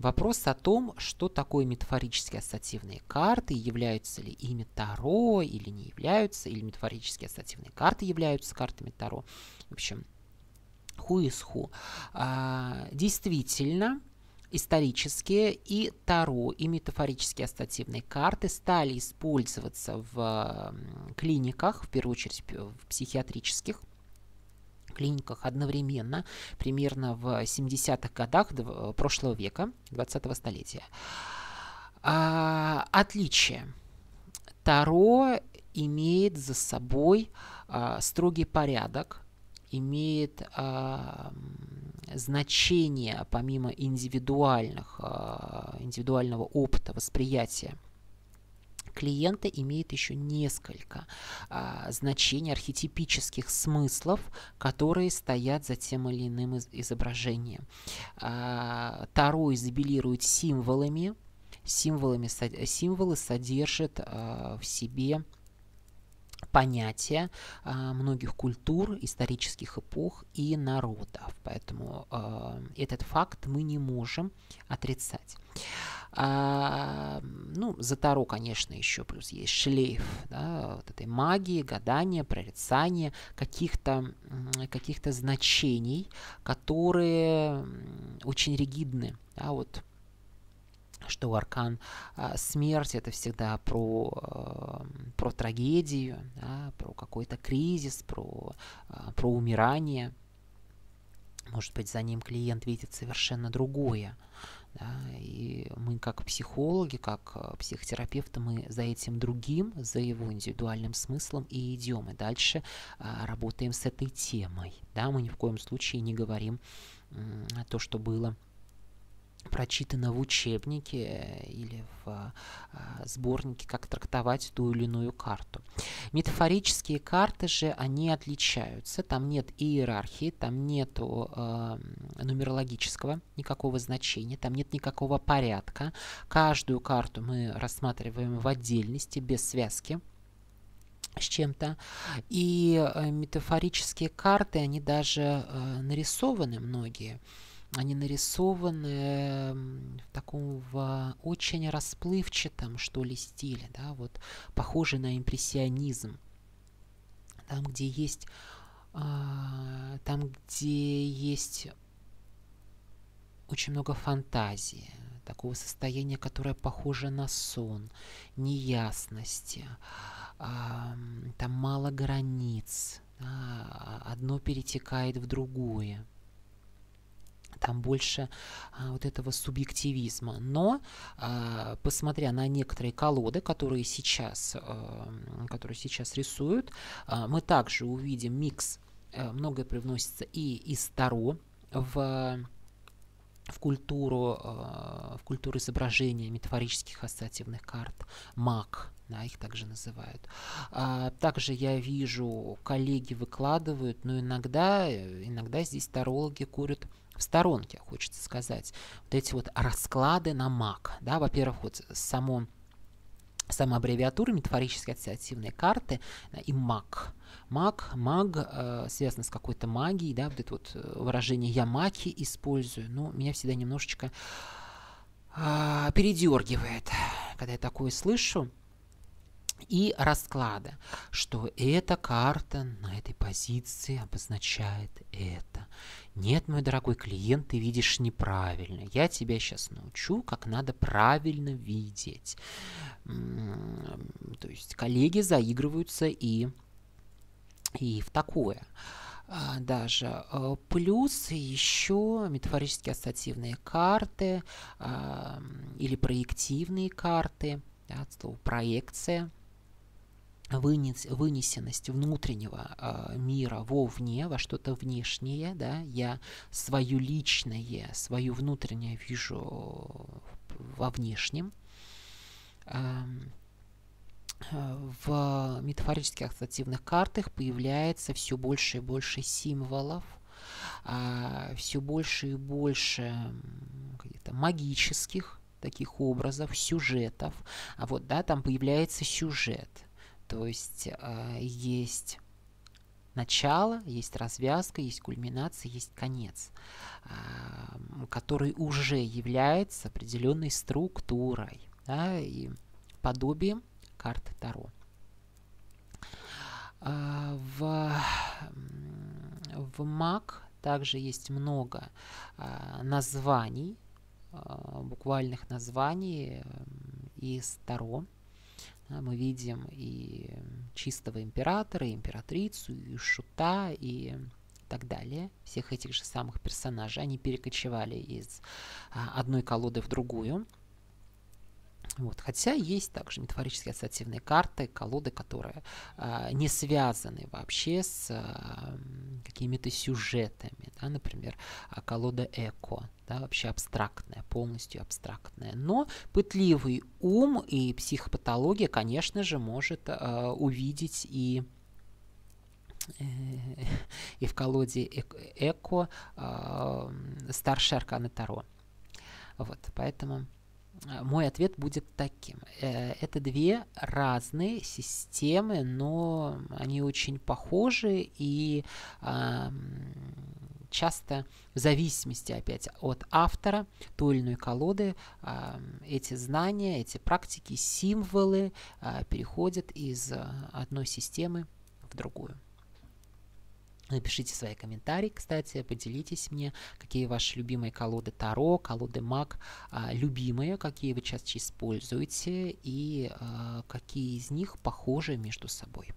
Вопрос о том, что такое метафорические ассоциативные карты, являются ли ими Таро или не являются, или метафорические ассоциативные карты являются картами Таро. В общем, ху is who. А, действительно, исторические и Таро, и метафорические ассоциативные карты стали использоваться в клиниках, в первую очередь в психиатрических, клиниках одновременно, примерно в 70-х годах э, прошлого века, 20-го столетия. А, отличие. Таро имеет за собой а, строгий порядок, имеет а, значение помимо индивидуальных, а, индивидуального опыта, восприятия клиента имеет еще несколько а, значений, архетипических смыслов, которые стоят за тем или иным из изображением. А, Таро изобилирует символами. Символами, символы содержат а, в себе понятия а, многих культур, исторических эпох и народов. Поэтому а, этот факт мы не можем отрицать. А, ну, за Таро, конечно, еще плюс есть шлейф да, вот этой магии, гадания, прорицания, каких-то каких значений, которые очень ригидны. Да, вот что аркан а, смерть это всегда про, а, про трагедию, да, про какой-то кризис, про, а, про умирание. Может быть, за ним клиент видит совершенно другое. Да? И мы как психологи, как э, психотерапевты, мы за этим другим, за его индивидуальным смыслом и идем. И дальше а, работаем с этой темой. Да? Мы ни в коем случае не говорим то, что было прочитано в учебнике или в а, сборнике, как трактовать ту или иную карту. Метафорические карты же, они отличаются. Там нет иерархии, там нет э, а, нумерологического никакого значения, там нет никакого порядка. Каждую карту мы рассматриваем в отдельности, без связки с чем-то. И э, метафорические карты, они даже э, нарисованы многие. Они нарисованы эм, в таком в очень расплывчатом, что ли, стиле, да, вот похоже на импрессионизм. Там, где есть, а, там, где есть очень много фантазии, такого состояния, которое похоже на сон, неясности, а, там мало границ, да, а, одно перетекает в другое там больше а, вот этого субъективизма. Но, а, посмотря на некоторые колоды, которые сейчас, а, которые сейчас рисуют, а, мы также увидим микс, а, многое привносится и из Таро в в культуру, э, в культуру изображения метафорических ассоциативных карт, маг, да, их также называют. А, также я вижу, коллеги выкладывают, но иногда, э, иногда здесь тарологи курят в сторонке, хочется сказать. Вот эти вот расклады на маг, да, во-первых, вот само сама аббревиатура метафорически ассоциативные карты и маг. Маг, маг э, связано с какой-то магией, да, вот это вот э, выражение «я маки использую», ну, меня всегда немножечко э, передергивает, когда я такое слышу. И расклада, что эта карта на этой позиции обозначает это нет, мой дорогой клиент, ты видишь неправильно. Я тебя сейчас научу, как надо правильно видеть. То есть коллеги заигрываются и, и в такое а, даже. А, плюс еще метафорические ассоциативные карты а, или проективные карты, да, от слова проекция – вынес, вынесенность внутреннего э, мира вовне, во что-то внешнее, да, я свое личное, свою внутреннее вижу во внешнем. Э, в метафорических ассоциативных картах появляется все больше и больше символов, э, а, все больше и больше каких-то магических таких образов, сюжетов. А вот, да, там появляется сюжет – то есть а, есть начало, есть развязка, есть кульминация, есть конец, а, который уже является определенной структурой да, и подобием карт Таро. А, в, в МАК также есть много названий, буквальных названий из Таро мы видим и чистого императора, и императрицу, и шута, и так далее. Всех этих же самых персонажей. Они перекочевали из а, одной колоды в другую. Вот. Хотя есть также метафорические ассоциативные карты, колоды, которые э, не связаны вообще с э, какими-то сюжетами. Да? Например, а, колода Эко, да, вообще абстрактная, полностью абстрактная. Но пытливый ум и психопатология, конечно же, может э, увидеть и э, и в колоде Эко старшие арканы Таро. Вот, поэтому Э, мой ответ будет таким. Э, это две разные системы, но они очень похожи и часто в зависимости опять от автора той или иной колоды эти знания, эти практики, символы э, переходят из одной системы в другую. Напишите ну свои комментарии, кстати, поделитесь мне, какие ваши любимые колоды Таро, колоды Маг, а, любимые, какие вы чаще используете и а, какие из них похожи между собой.